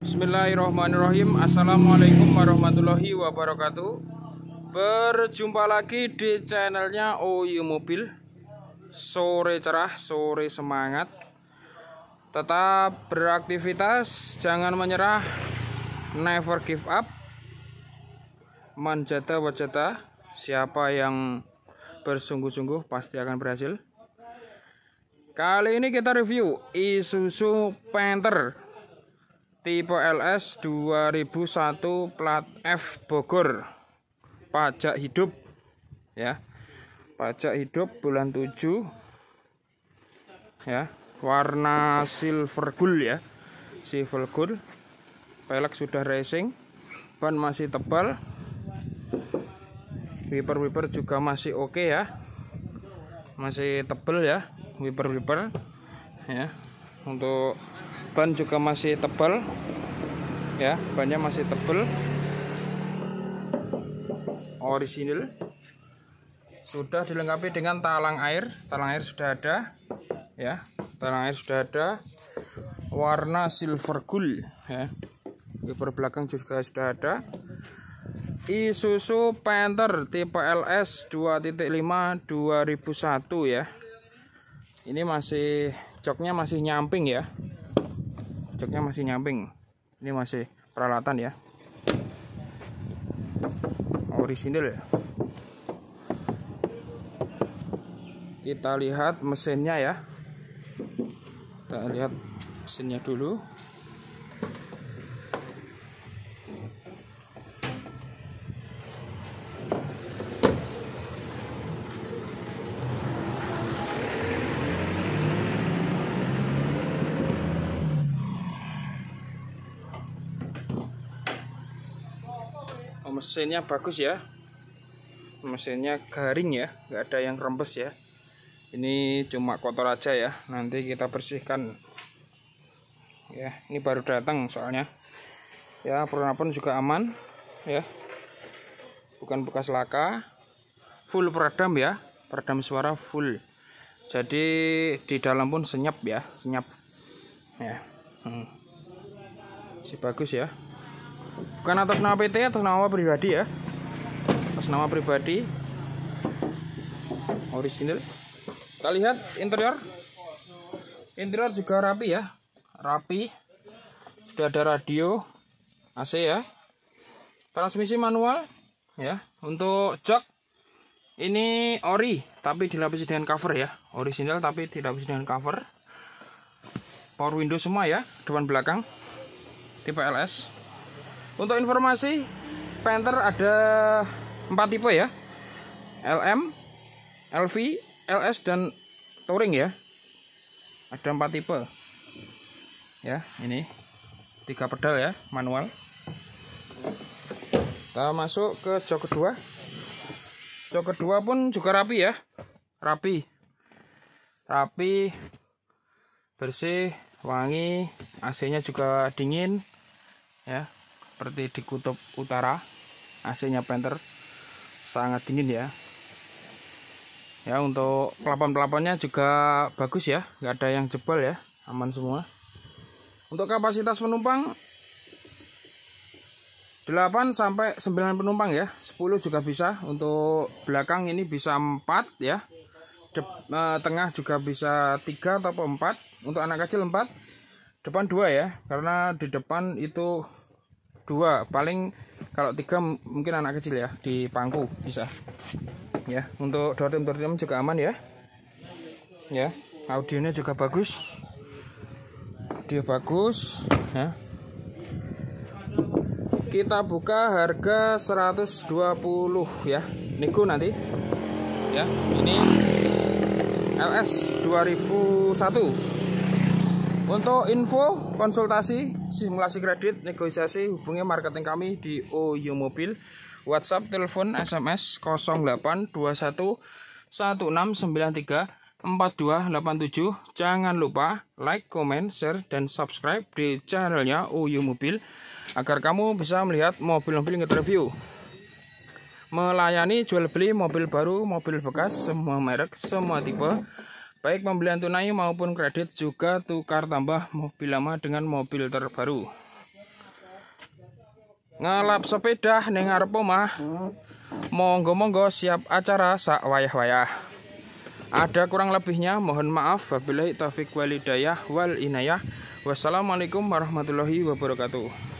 Bismillahirrahmanirrahim Assalamualaikum warahmatullahi wabarakatuh Berjumpa lagi di channelnya OU Mobil Sore cerah, sore semangat Tetap beraktivitas, jangan menyerah Never give up Manjata wajata Siapa yang bersungguh-sungguh pasti akan berhasil Kali ini kita review Isuzu Panther tipe LS 2001 plat F Bogor pajak hidup ya pajak hidup bulan 7 ya warna silver gold ya silver gold pelek sudah racing ban masih tebal wiper-wiper juga masih oke okay ya masih tebal ya wiper-wiper ya untuk ban juga masih tebal ya bannya masih tebal orisinil sudah dilengkapi dengan talang air talang air sudah ada ya talang air sudah ada warna silver gold ya wiper belakang juga sudah ada Isuzu Panther tipe LS 2.5 2001 ya ini masih joknya masih nyamping ya joknya masih nyambing ini masih peralatan ya orisinil ya. kita lihat mesinnya ya kita lihat mesinnya dulu Oh, mesinnya bagus ya mesinnya garing ya enggak ada yang rembes ya ini cuma kotor aja ya nanti kita bersihkan ya ini baru datang soalnya ya pernah pun juga aman ya bukan bekas laka full peredam ya peredam suara full jadi di dalam pun senyap ya senyap ya hmm. si bagus ya bukan atas nama PT atas nama pribadi ya atas nama pribadi original kita lihat interior interior juga rapi ya rapi sudah ada radio AC ya transmisi manual ya untuk jok ini ori tapi dilapisi dengan cover ya original tapi dilapisi dengan cover power window semua ya depan belakang tipe LS untuk informasi, Panther ada empat tipe ya. LM, LV, LS dan Touring ya. Ada empat tipe. Ya, ini tiga pedal ya, manual. Kita masuk ke jok kedua. Jok kedua pun juga rapi ya. Rapi. Rapi. Bersih, wangi, AC-nya juga dingin. Ya, seperti di kutub utara AC-nya panther sangat dingin ya ya untuk pelapon-pelaponnya juga bagus ya nggak ada yang jebol ya aman semua untuk kapasitas penumpang 8 sampai 9 penumpang ya 10 juga bisa untuk belakang ini bisa 4 ya De eh, tengah juga bisa 3 atau 4 untuk anak kecil 4 depan 2 ya karena di depan itu dua paling kalau tiga mungkin anak kecil ya di pangku bisa ya untuk door trim door trim juga aman ya ya audionya juga bagus dia bagus ya kita buka harga 120 ya niku nanti ya ini LS 2001 untuk info, konsultasi, simulasi kredit, negosiasi, hubungi marketing kami di OYO Mobil. WhatsApp, telepon, SMS 082116934287. Jangan lupa like, comment, share, dan subscribe di channelnya OYO Mobil agar kamu bisa melihat mobil-mobil yang review melayani jual beli mobil baru, mobil bekas, semua merek, semua tipe Baik pembelian tunai maupun kredit juga tukar tambah mobil lama dengan mobil terbaru. Ngelap sepeda nengar arep omah. Monggo-monggo siap acara sak wayah-wayah. Ada kurang lebihnya mohon maaf. Wabillahi taufik walidayah wal inayah. Wassalamualaikum warahmatullahi wabarakatuh.